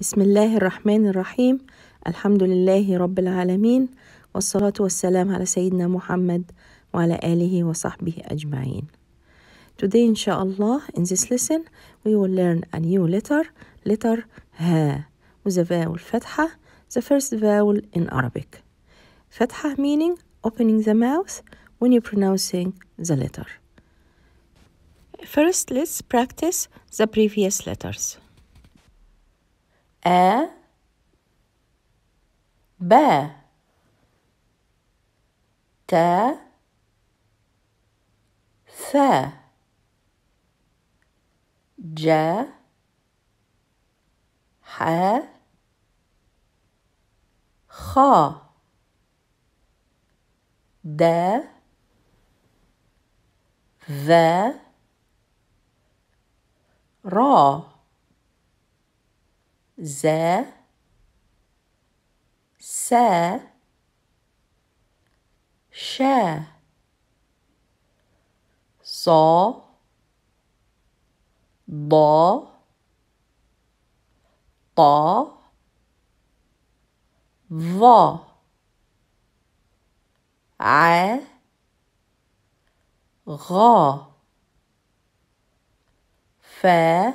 بسم الله الرحمن الرحيم الحمد لله رب العالمين والصلاة والسلام على سيدنا محمد وعلى آله وصحبه أجمعين Today الله in this lesson we will learn a new letter letter ها with a vowel فتحة the first vowel in Arabic فتحة meaning opening the mouth when you're pronouncing the letter First let's practice the previous letters أ ب ت ث ج ح خ د ذ را ze, se, she, saw, law, ball, vo, I, raw, fair,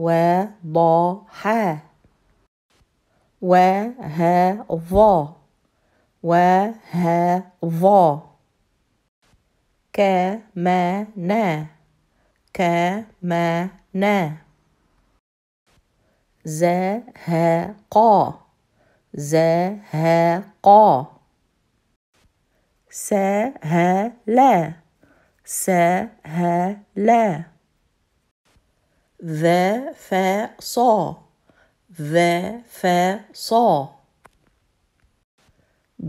وضحى وهضا وهضا كمانا كمانا زهقا زهقا سهلا سهلا ذا فا صا ذا فا صا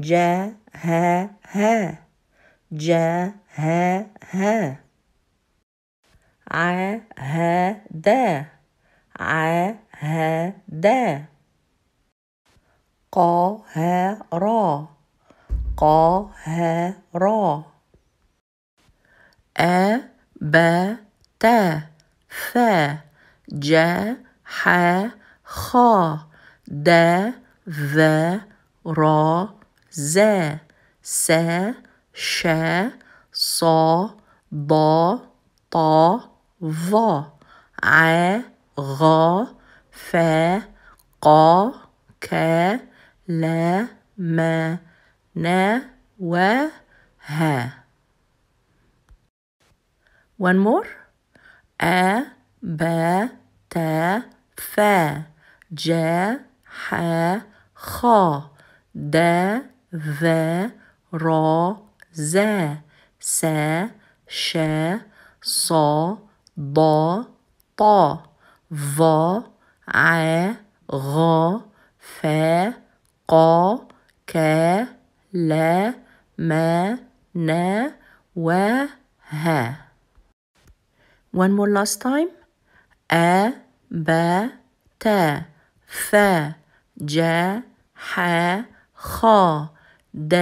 جا ها ها جا ها ها ع ها دا ع ها دا قا ها را قا ها را أ ب تا ف ج ح خ د ذ ر ز س ش ص ض ط ظ ع غ ف ق ك ل م ن و ه One more. أ ب ت ف ج ح خ د دذ را ز س ش ص ض ط ظ ع غ ف ق ك ل م ن و ه One more last time. أ ب ت ف ج ح خ د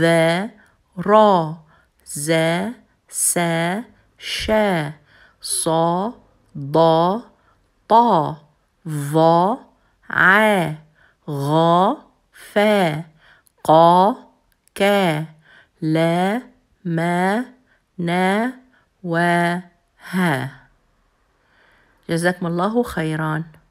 ذ ر ز س ش ص ض ط ظ ع غ ف ق ك ل م ن و ها جزاكم الله خيرا